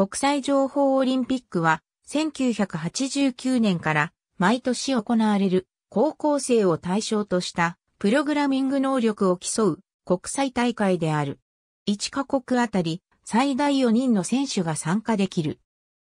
国際情報オリンピックは1989年から毎年行われる高校生を対象としたプログラミング能力を競う国際大会である。1カ国あたり最大4人の選手が参加できる。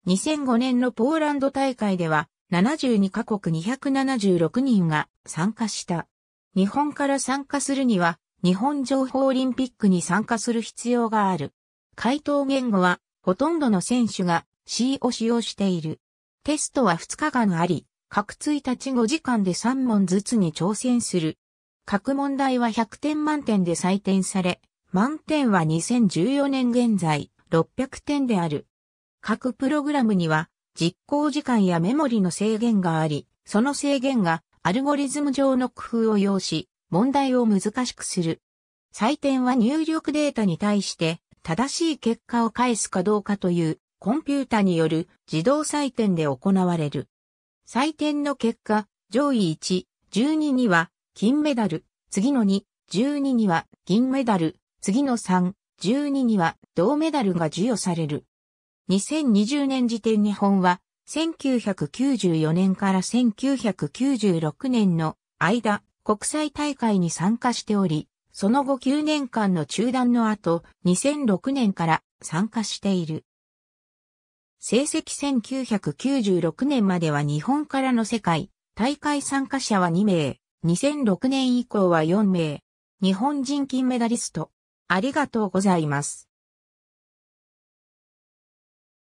2005年のポーランド大会では72カ国276人が参加した。日本から参加するには日本情報オリンピックに参加する必要がある。回答言語はほとんどの選手が C を使用している。テストは2日間あり、各1日5時間で3問ずつに挑戦する。各問題は100点満点で採点され、満点は2014年現在600点である。各プログラムには実行時間やメモリの制限があり、その制限がアルゴリズム上の工夫を要し、問題を難しくする。採点は入力データに対して正しい結果を返すかどうかというコンピュータによる自動採点で行われる。採点の結果、上位1、12には金メダル、次の2、12には銀メダル、次の3、12には銅メダルが授与される。2020年時点日本は1994年から1996年の間国際大会に参加しており、その後9年間の中断の後、2006年から参加している。成績1996年までは日本からの世界、大会参加者は2名、2006年以降は4名、日本人金メダリスト。ありがとうございます。